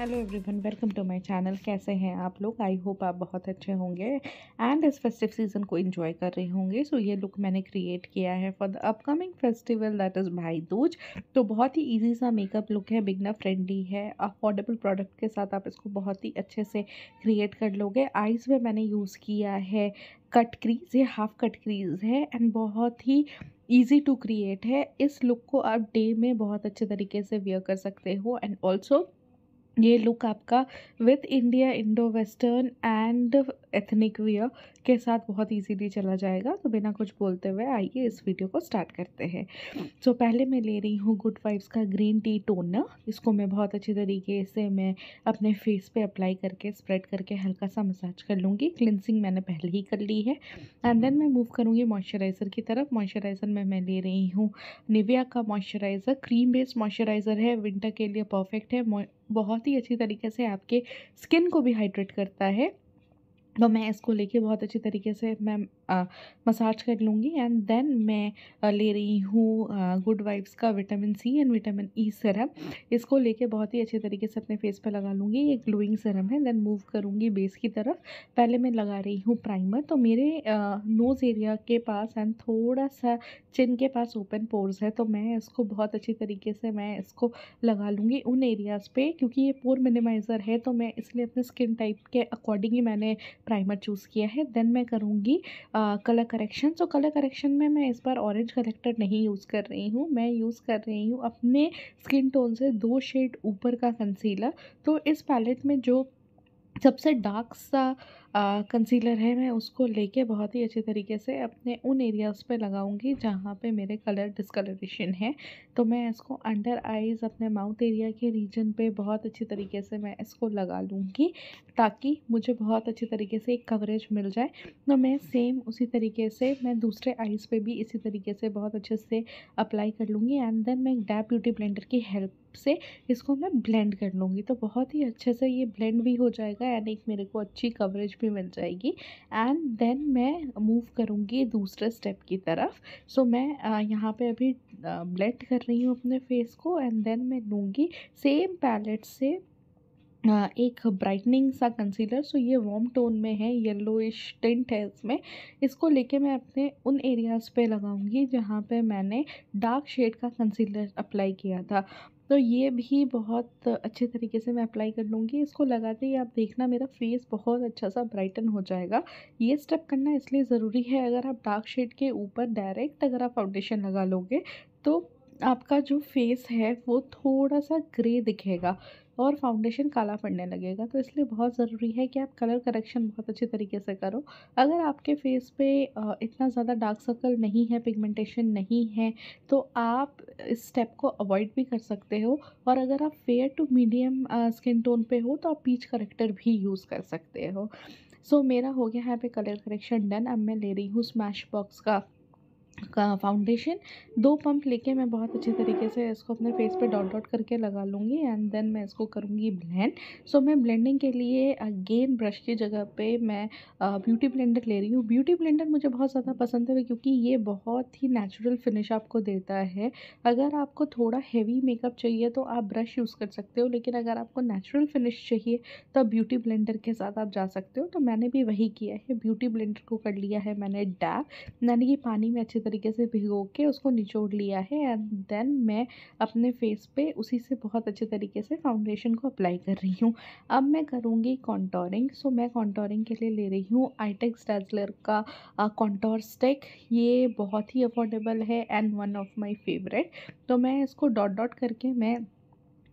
hello everyone welcome to my channel कैसे हैं आप लोग आई होप आप बहुत अच्छे होंगे एंड इस फेस्टिव सीज़न को एंजॉय कर रहे होंगे सो so, ये लुक मैंने क्रिएट किया है for the upcoming festival that is Bhai Dooj तो बहुत ही इजी सा मेकअप लुक है बिगना फ्रेंडली है अफोर्डेबल प्रोडक्ट के साथ आप इसको बहुत ही अच्छे से क्रिएट कर लोगे आइज़ में मैंने यूज़ किया है कट क्रीज़ ये हाफ कट क्रीज़ है एंड बहुत ही ईजी टू क्रिएट है इस लुक को आप डे में बहुत अच्छे तरीके से वेयर कर सकते हो एंड ऑल्सो ये लुक आपका with India Indo western and ethnic wear के साथ बहुत इजीली चला जाएगा तो बिना कुछ बोलते हुए आइए इस वीडियो को स्टार्ट करते हैं सो so, पहले मैं ले रही हूँ गुड वाइब्स का ग्रीन टी टोनर इसको मैं बहुत अच्छे तरीके से मैं अपने फेस पे अप्लाई करके स्प्रेड करके हल्का सा मसाज कर लूँगी क्लिनसिंग मैंने पहले ही कर ली है एंड देन मैं मूव करूँगी मॉइस्चराइज़र की तरफ मॉइस्चराइज़र में मैं ले रही हूँ निविया का मॉइस्चराइज़र क्रीम बेस्ड मॉइस्चराइज़र है विंटर के लिए परफेक्ट है बहुत ही अच्छी तरीके से आपके स्किन को भी हाइड्रेट करता है तो मैं इसको लेके बहुत अच्छी तरीके से मैं मसाज कर लूँगी एंड देन मैं आ, ले रही हूँ गुड वाइब्स का vitamin C and vitamin E serum इसको लेके बहुत ही अच्छे तरीके से अपने फेस पर लगा लूँगी ये ग्लोइंग सरम है देन मूव करूँगी बेस की तरफ पहले मैं लगा रही हूँ प्राइमर तो मेरे नोज़ एरिया के पास एंड थोड़ा सा चिन के पास ओपन पोर्स है तो मैं इसको बहुत अच्छी तरीके से मैं इसको लगा लूँगी उन एरियाज़ पर क्योंकि ये पोर मिनिमाइज़र है तो मैं इसलिए अपने स्किन टाइप के ही मैंने प्राइमर चूज़ किया है देन मैं करूँगी colour correction so colour correction में मैं इस बार ऑरेंज कलेक्टर नहीं यूज़ कर रही हूँ मैं यूज़ कर रही हूँ अपने स्किन टोन से दो शेड ऊपर का कंसीलर तो इस पैलेट में जो सबसे डार्क सा कंसीलर है मैं उसको लेके बहुत ही अच्छे तरीके से अपने उन एरियाज़ पे लगाऊंगी जहाँ पे मेरे कलर डिसकलरेशन है तो मैं इसको अंडर आइज़ अपने माउथ एरिया के रीजन पे बहुत अच्छी तरीके से मैं इसको लगा लूँगी ताकि मुझे बहुत अच्छे तरीके से एक कवरेज मिल जाए तो मैं सेम उसी तरीके से मैं दूसरे आइज़ पर भी इसी तरीके से बहुत अच्छे से अप्लाई कर लूँगी एंड देन मैं डैप ब्यूटी ब्लेंडर की हेल्प से इसको मैं ब्लेंड कर लूँगी तो बहुत ही अच्छे से ये ब्लेंड भी हो जाएगा एंड एक मेरे को अच्छी कवरेज भी मिल जाएगी एंड देन मैं मूव करूँगी दूसरे स्टेप की तरफ सो so, मैं यहाँ पे अभी ब्लेंड कर रही हूँ अपने फेस को एंड देन मैं लूँगी सेम पैलेट से एक ब्राइटनिंग सा कंसीलर सो ये वॉम टोन में है येलोइश टिंट है इसमें इसको लेके मैं अपने उन एरियाज़ पे लगाऊंगी जहाँ पे मैंने डार्क शेड का कंसीलर अप्लाई किया था तो ये भी बहुत अच्छे तरीके से मैं अप्लाई कर लूँगी इसको लगाते ही आप देखना मेरा फेस बहुत अच्छा सा ब्राइटन हो जाएगा ये स्टेप करना इसलिए ज़रूरी है अगर आप डार्क शेड के ऊपर डायरेक्ट अगर आप फाउंडेशन लगा लोगे तो आपका जो फेस है वो थोड़ा सा ग्रे दिखेगा और फाउंडेशन काला पड़ने लगेगा तो इसलिए बहुत ज़रूरी है कि आप कलर करेक्शन बहुत अच्छे तरीके से करो अगर आपके फेस पे इतना ज़्यादा डार्क सर्कल नहीं है पिगमेंटेशन नहीं है तो आप इस स्टेप को अवॉइड भी कर सकते हो और अगर आप fair to medium skin tone पे हो तो आप पीच करेक्टर भी यूज़ कर सकते हो सो so, मेरा हो गया है पे कलर करेक्शन डन अब मैं ले रही हूँ स्मैश बॉक्स का का फाउंडेशन दो पंप लेके मैं बहुत अच्छे तरीके से इसको अपने फेस पे डॉट डॉट करके लगा लूँगी एंड देन मैं इसको करूँगी ब्लेंड सो मैं ब्लेंडिंग के लिए अगेन ब्रश की जगह पे मैं ब्यूटी ब्लेंडर ले रही हूँ ब्यूटी ब्लेंडर मुझे बहुत ज़्यादा पसंद है क्योंकि ये बहुत ही नेचुरल फिनिश आपको देता है अगर आपको थोड़ा हैवी मेकअप चाहिए तो आप ब्रश यूज़ कर सकते हो लेकिन अगर आपको नेचुरल फिनिश चाहिए तो ब्यूटी ब्लेंडर के साथ आप जा सकते हो तो मैंने भी वही किया है ब्यूटी ब्लेंडर को कर लिया है मैंने डैप मैंने ये पानी में अच्छे अच्छी तरीके से भिगो के उसको निचोड़ लिया है एंड देन मैं अपने फेस पे उसी से बहुत अच्छे तरीके से फाउंडेशन को अप्लाई कर रही हूँ अब मैं करूँगी कॉन्टोरिंग सो मैं कॉन्टोरिंग के लिए ले रही हूँ आईटेक स्टैजलर e का कॉन्टोर स्टेक ये बहुत ही अफोर्डेबल है and one of my favourite तो मैं इसको डॉट डॉट करके मैं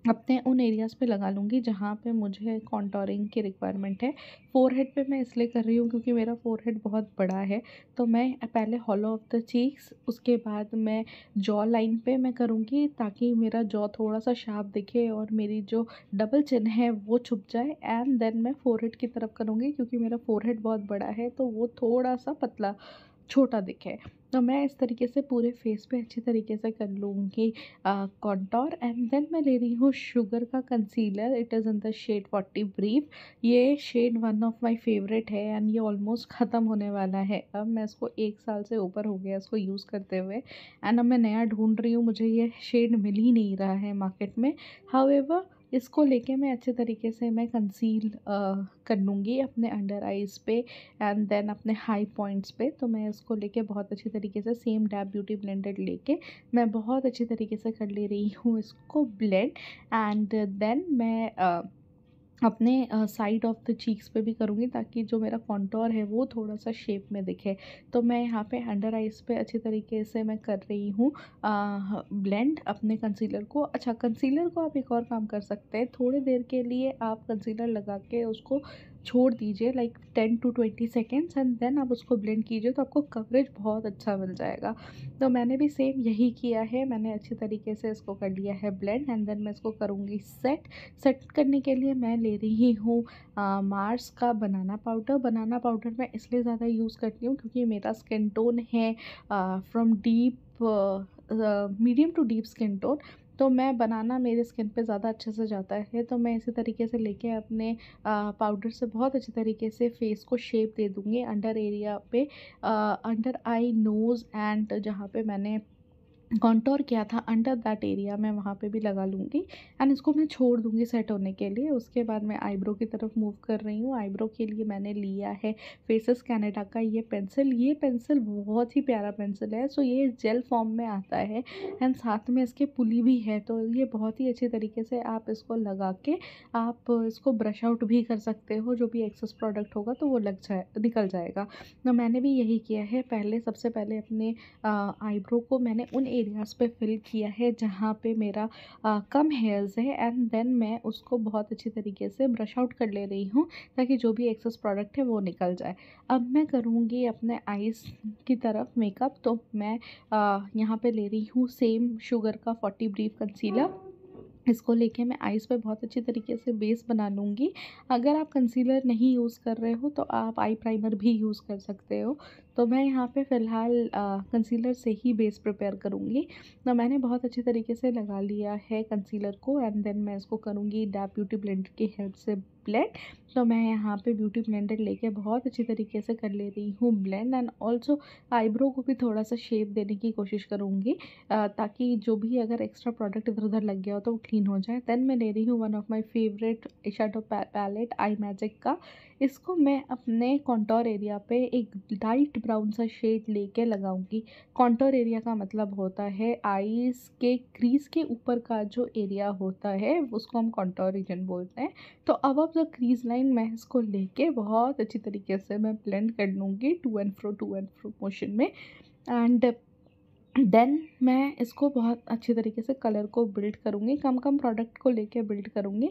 अपने उन एरियाज़ पे लगा लूँगी जहाँ पे मुझे कॉन्टोरिंग की रिक्वायरमेंट है फ़ोरहेड पे मैं इसलिए कर रही हूँ क्योंकि मेरा फ़ोरहेड बहुत बड़ा है तो मैं पहले हॉलो ऑफ़ द चीक्स उसके बाद मैं जॉ लाइन पे मैं करूँगी ताकि मेरा जॉ थोड़ा सा शार्प दिखे और मेरी जो डबल चिन है वो छुप जाए एंड देन मैं फ़ोरहेड की तरफ करूँगी क्योंकि मेरा फ़ोरहेड बहुत बड़ा है तो वो थोड़ा सा पतला छोटा दिखे तो मैं इस तरीके से पूरे फेस पे अच्छी तरीके से कर लूँगी कॉन्टोर एंड देन मैं ले रही हूँ शुगर का concealer it is in the shade forty brief ये shade one of my favourite है एंड ये ऑलमोस्ट ख़त्म होने वाला है अब मैं इसको एक साल से ऊपर हो गया इसको यूज़ करते हुए एंड अब मैं नया ढूंढ रही हूँ मुझे ये शेड मिल ही नहीं रहा है मार्केट में हाउ इसको लेके मैं अच्छे तरीके से मैं कंसील कर लूँगी अपने अंडर आइज़ पे एंड देन अपने हाई पॉइंट्स पे तो मैं इसको लेके बहुत अच्छे तरीके से सेम डैप ब्यूटी ब्लेंडेड लेके मैं बहुत अच्छे तरीके से कर ले रही हूँ इसको ब्लेंड एंड देन मैं uh, अपने साइड ऑफ़ द चीक्स पे भी करूँगी ताकि जो मेरा कॉन्टोर है वो थोड़ा सा शेप में दिखे तो मैं यहाँ पे अंडर आइज़ पे अच्छी तरीके से मैं कर रही हूँ ब्लेंड अपने कंसीलर को अच्छा कंसीलर को आप एक और काम कर सकते हैं थोड़ी देर के लिए आप कंसीलर लगा के उसको छोड़ दीजिए like ten to twenty seconds and then आप उसको ब्लेंड कीजिए तो आपको कवरेज बहुत अच्छा मिल जाएगा तो मैंने भी सेम यही किया है मैंने अच्छे तरीके से इसको कर लिया है ब्लेंड एंड देन मैं इसको करूँगी सेट सेट करने के लिए मैं ले रही हूँ मार्स का बनाना पाउडर बनाना पाउडर मैं इसलिए ज़्यादा यूज़ करती हूँ क्योंकि मेरा स्किन टोन है from deep medium to deep skin tone तो मैं बनाना मेरे स्किन पे ज़्यादा अच्छे से जाता है तो मैं इसी तरीके से लेके अपने पाउडर से बहुत अच्छे तरीके से फेस को शेप दे दूँगी अंडर एरिया पे अंडर आई नोज़ एंड जहाँ पे मैंने कॉन्टोर किया था अंडर दैट एरिया मैं वहाँ पे भी लगा लूँगी एंड इसको मैं छोड़ दूँगी सेट होने के लिए उसके बाद मैं आईब्रो की तरफ मूव कर रही हूँ आईब्रो के लिए मैंने लिया है फेसेस कैनेडा का ये पेंसिल ये पेंसिल बहुत ही प्यारा पेंसिल है सो ये जेल फॉर्म में आता है एंड साथ में इसके पुली भी है तो ये बहुत ही अच्छे तरीके से आप इसको लगा के आप इसको ब्रश आउट भी कर सकते हो जो भी एक्सेस प्रोडक्ट होगा तो वो लग जाए निकल जाएगा तो मैंने भी यही किया है पहले सबसे पहले अपने आईब्रो को मैंने उन एरियाज़ पे फिल किया है जहाँ पे मेरा आ, कम हेयर्स है एंड देन मैं उसको बहुत अच्छी तरीके से ब्रश आउट कर ले रही हूँ ताकि जो भी एक्सेस प्रोडक्ट है वो निकल जाए अब मैं करूँगी अपने आइज़ की तरफ मेकअप तो मैं यहाँ पर ले रही हूँ सेम शुगर का फोर्टी ब्रीफ कंसीलर इसको लेके मैं आईज पर बहुत अच्छी तरीके से बेस बना लूँगी अगर आप कंसीलर नहीं यूज़ कर रहे हो तो आप आई प्राइमर भी यूज़ कर सकते हो तो मैं यहाँ पे फ़िलहाल कंसीलर से ही बेस प्रिपेयर करूँगी तो मैंने बहुत अच्छे तरीके से लगा लिया है कंसीलर को एंड देन मैं इसको करूँगी डैप ब्यूटी ब्लेंडर की हेल्प से ब्लेंड तो मैं यहाँ पे ब्यूटी ब्लेंडर लेके बहुत अच्छी तरीके से कर ले रही हूँ ब्लेंड एंड ऑल्सो आईब्रो को भी थोड़ा सा शेप देने की कोशिश करूँगी ताकि जो भी अगर एक्स्ट्रा प्रोडक्ट इधर उधर लग गया हो तो वो क्लीन हो जाए देन मैं ले रही हूँ one of my favourite shadow palette Eye Magic का इसको मैं अपने कॉन्टोर एरिया पे एक लाइट ब्राउन सा शेड लेके लगाऊंगी कॉन्टोर एरिया का मतलब होता है आईज के क्रीज के ऊपर का जो एरिया होता है उसको हम कॉन्टोर रीजन बोलते हैं तो अब आप जो क्रीज लाइन मैं इसको लेके बहुत अच्छी तरीके से मैं ब्लेंड कर लूँगी to and fro to and fro motion में एंड देन मैं इसको बहुत अच्छे तरीके से कलर को बिल्ड करूँगी कम कम प्रोडक्ट को लेके बिल्ड करूँगी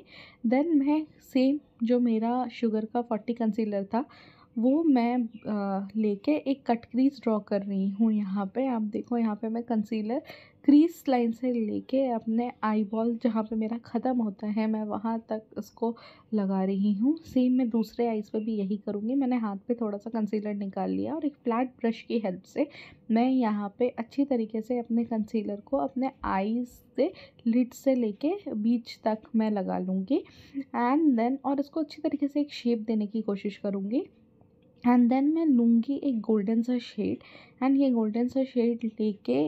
देन मैं सेम जो मेरा शुगर का फोर्टी कंसीलर था वो मैं लेके एक कट क्रीज ड्रॉ कर रही हूँ यहाँ पे आप देखो यहाँ पे मैं कंसीलर क्रीज लाइन से लेके अपने आई बॉल जहाँ पे मेरा ख़त्म होता है मैं वहाँ तक उसको लगा रही हूँ सेम मैं दूसरे आइज़ पे भी यही करूँगी मैंने हाथ पे थोड़ा सा कंसीलर निकाल लिया और एक फ्लैट ब्रश की हेल्प से मैं यहाँ पे अच्छी तरीके से अपने कंसीलर को अपने आईज़ से लिड से लेके बीच तक मैं लगा लूँगी एंड देन और इसको अच्छी तरीके से एक शेप देने की कोशिश करूँगी एंड देन मैं लूँगी एक गोल्डन सा शेड एंड ये गोल्डन सा शेड लेके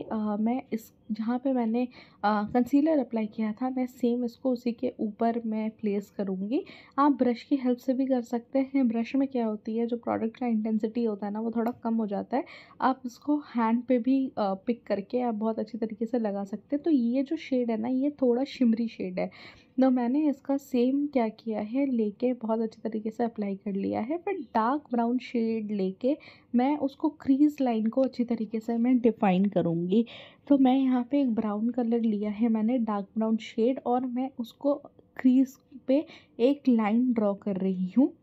मैं इस जहाँ पे मैंने कंसीलर अप्लाई किया था मैं सेम इसको उसी के ऊपर मैं प्लेस करूँगी आप ब्रश की हेल्प से भी कर सकते हैं ब्रश में क्या होती है जो प्रोडक्ट का इंटेंसिटी होता है ना वो थोड़ा कम हो जाता है आप इसको हैंड पे भी पिक करके आप बहुत अच्छी तरीके से लगा सकते हैं तो ये जो शेड है ना ये थोड़ा शिमरी शेड है तो मैंने इसका सेम क्या किया है लेके बहुत अच्छे तरीके से अप्लाई कर लिया है बट डार्क ब्राउन शेड लेके मैं उसको क्रीज लाइन को अच्छी तरीके से मैं डिफ़ाइन करूँगी तो मैं यहाँ पे एक ब्राउन कलर लिया है मैंने डार्क ब्राउन शेड और मैं उसको क्रीज पे एक लाइन ड्रॉ कर रही हूँ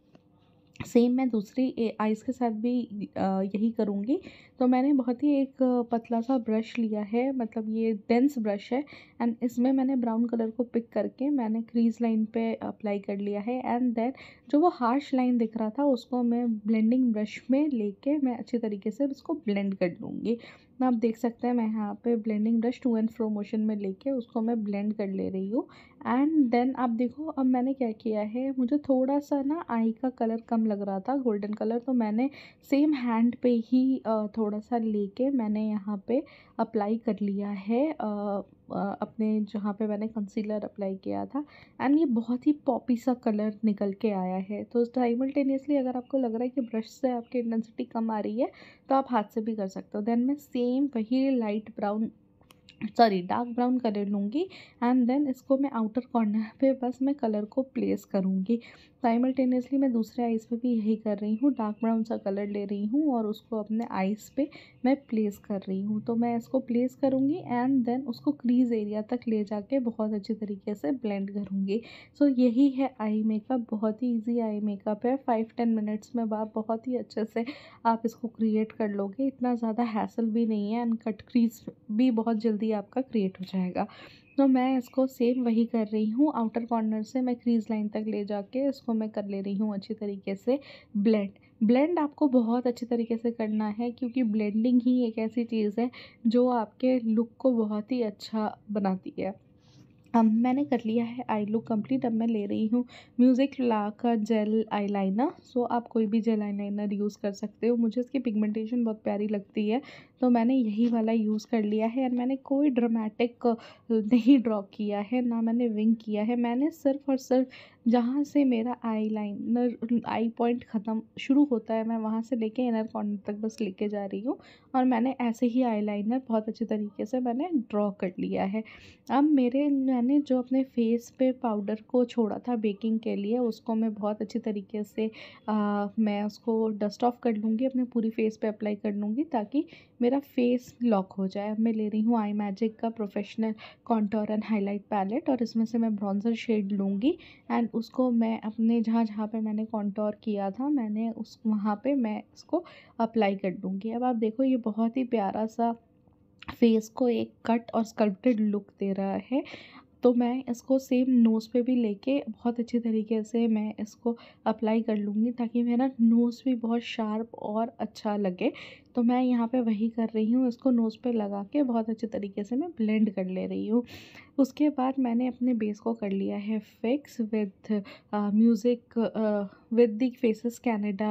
सेम मैं दूसरी आइज़ के साथ भी यही करूँगी तो मैंने बहुत ही एक पतला सा ब्रश लिया है मतलब ये डेंस ब्रश है एंड इसमें मैंने ब्राउन कलर को पिक करके मैंने क्रीज लाइन पे अप्लाई कर लिया है एंड देन जो वो हार्श लाइन दिख रहा था उसको मैं ब्लेंडिंग ब्रश में लेके मैं अच्छे तरीके से इसको ब्लेंड कर लूँगी आप देख सकते हैं मैं यहाँ पे blending brush to and fro motion में लेके उसको मैं ब्लेंड कर ले रही हूँ एंड देन आप देखो अब मैंने क्या किया है मुझे थोड़ा सा ना आई का कलर कम लग रहा था गोल्डन कलर तो मैंने सेम हैंड पे ही थोड़ा सा लेके मैंने यहाँ पे अप्लाई कर लिया है अपने जहाँ पे मैंने कंसीलर अप्लाई किया था एंड ये बहुत ही पॉपी सा कलर निकल के आया है तो साइमल्टेनियसली अगर आपको लग रहा है कि ब्रश से आपकी इंटेंसिटी कम आ रही है तो आप हाथ से भी कर सकते हो देन मैं सेम वही light brown sorry dark brown colour लूँगी एंड देन इसको मैं आउटर कॉर्नर पे बस मैं कलर को प्लेस करूँगी साइमल्टेनियसली मैं दूसरे आइज़ पे भी यही कर रही हूँ डार्क ब्राउन सा कलर ले रही हूँ और उसको अपने आइज़ पे मैं प्लेस कर रही हूँ तो मैं इसको प्लेस करूँगी एंड देन उसको क्रीज एरिया तक ले जाके बहुत अच्छी तरीके से ब्लेंड करूँगी सो so, यही है आई मेकअप बहुत ही ईजी आई मेकअप है फाइव टेन मिनट्स में आप बहुत ही अच्छे से आप इसको क्रिएट कर लोगे इतना ज़्यादा हैसल भी नहीं है एंड कट क्रीज भी बहुत जल्दी जल्दी आपका क्रिएट हो जाएगा तो मैं इसको सेम वही कर रही हूँ आउटर कॉर्नर से मैं क्रीज लाइन तक ले जाके इसको मैं कर ले रही हूँ अच्छी तरीके से ब्लेंड ब्लेंड आपको बहुत अच्छे तरीके से करना है क्योंकि ब्लेंडिंग ही एक ऐसी चीज़ है जो आपके लुक को बहुत ही अच्छा बनाती है हम मैंने कर लिया है आई लुक कंप्लीट अब मैं ले रही हूँ म्यूज़िक ला का जेल आई लाइनर सो आप कोई भी जेल आई लाइनर यूज़ कर सकते हो मुझे इसकी पिगमेंटेशन बहुत प्यारी लगती है तो मैंने यही वाला यूज़ कर लिया है और मैंने कोई ड्रामेटिक नहीं ड्रॉ किया है ना मैंने विंग किया है मैंने सिर्फ और सिर्फ जहाँ से मेरा आई लाइनर आई पॉइंट ख़त्म शुरू होता है मैं वहाँ से लेके इनर कॉर्नर तक बस लेके जा रही हूँ और मैंने ऐसे ही आई लाइनर बहुत अच्छे तरीके से मैंने ड्रॉ कर लिया है अब मेरे मैंने जो अपने फेस पे पाउडर को छोड़ा था बेकिंग के लिए उसको मैं बहुत अच्छी तरीके से आ, मैं उसको डस्ट ऑफ कर लूँगी अपने पूरी फेस पर अप्लाई कर लूँगी ताकि मेरा फेस लॉक हो जाए मैं ले रही हूँ आई मैजिक का professional contour and highlight palette और इसमें से मैं ब्रॉन्ज़र शेड लूँगी एंड उसको मैं अपने जहाँ जहाँ पे मैंने कॉन्टोर किया था मैंने उस वहाँ पे मैं इसको अप्लाई कर दूँगी अब आप देखो ये बहुत ही प्यारा सा फेस को एक कट और स्कल्प्टेड लुक दे रहा है तो मैं इसको सेम नोज़ पे भी लेके बहुत अच्छे तरीके से मैं इसको अप्लाई कर लूँगी ताकि मेरा नोज़ भी बहुत शार्प और अच्छा लगे तो मैं यहाँ पे वही कर रही हूँ इसको नोज़ पे लगा के बहुत अच्छे तरीके से मैं ब्लेंड कर ले रही हूँ उसके बाद मैंने अपने बेस को कर लिया है fix with music with the Faces Canada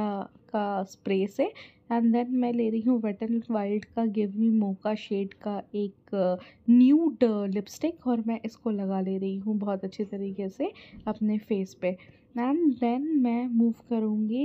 का स्प्रे से एंड देन मैं ले रही हूँ वेट एंड वाइल्ड का गिव मी मोका शेड का एक न्यूड uh, लिपस्टिक और मैं इसको लगा ले रही हूँ बहुत अच्छे तरीके से अपने फेस पे एंड देन मैं मूव करूँगी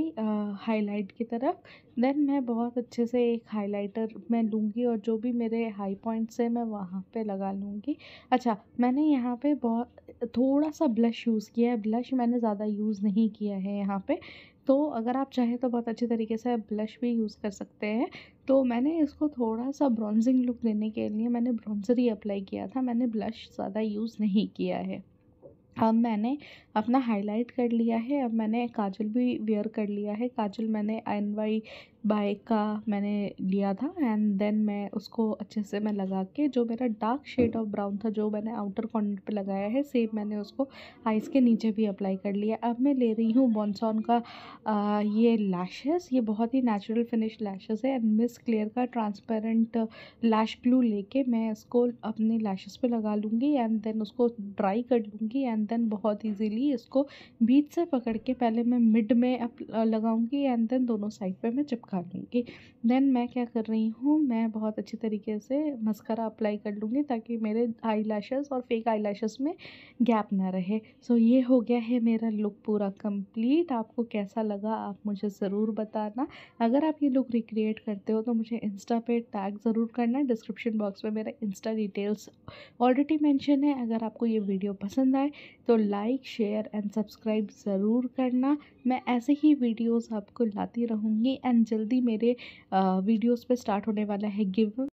हाईलाइट की तरफ देन मैं बहुत अच्छे से एक हाईलाइटर मैं लूँगी और जो भी मेरे हाई पॉइंट्स हैं मैं वहाँ पे लगा लूँगी अच्छा मैंने यहाँ पे बहुत थोड़ा सा ब्लश यूज़ किया है ब्लश मैंने ज़्यादा यूज़ नहीं किया है यहाँ पे तो अगर आप चाहें तो बहुत अच्छे तरीके से ब्लश भी यूज़ कर सकते हैं तो मैंने इसको थोड़ा सा ब्रॉन्जिंग लुक देने के लिए मैंने ब्रॉन्ज़र ही अप्लाई किया था मैंने ब्लश ज़्यादा यूज़ नहीं किया है अब मैंने अपना हाईलाइट कर लिया है अब मैंने काजल भी वेयर कर लिया है काजल मैंने एन वाई बाइक का मैंने लिया था एंड देन मैं उसको अच्छे से मैं लगा के जो मेरा डार्क शेड ऑफ ब्राउन था जो मैंने आउटर कॉर्नर पे लगाया है सेम मैंने उसको आइज़ के नीचे भी अप्लाई कर लिया अब मैं ले रही हूँ बॉन्सॉन का आ, ये लैशेस ये बहुत ही नेचुरल फिनिश लैशेस है एंड मिस क्लियर का ट्रांसपेरेंट लैश ग्लू लेके मैं इसको अपने लैशेज़ पर लगा लूँगी एंड देन उसको ड्राई कर लूँगी एंड देन बहुत ईजीली इसको बीच से पकड़ के पहले मैं मिड में लगाऊँगी एंड देन दोनों साइड पर मैं चिपका खा लूँगी देन मैं क्या कर रही हूँ मैं बहुत अच्छे तरीके से मस्करा अप्लाई कर लूँगी ताकि मेरे आई और फेक आई में गैप ना रहे सो so, ये हो गया है मेरा लुक पूरा कम्प्लीट आपको कैसा लगा आप मुझे ज़रूर बताना अगर आप ये लुक रिक्रिएट करते हो तो मुझे इंस्टा पे टैग ज़रूर करना है डिस्क्रिप्शन बॉक्स में मेरा इंस्टा डिटेल्स ऑलरेडी मैंशन है अगर आपको ये वीडियो पसंद आए तो लाइक शेयर एंड सब्सक्राइब ज़रूर करना मैं ऐसे ही वीडियोस आपको लाती रहूँगी एंड जल्दी मेरे वीडियोस पे स्टार्ट होने वाला है गिव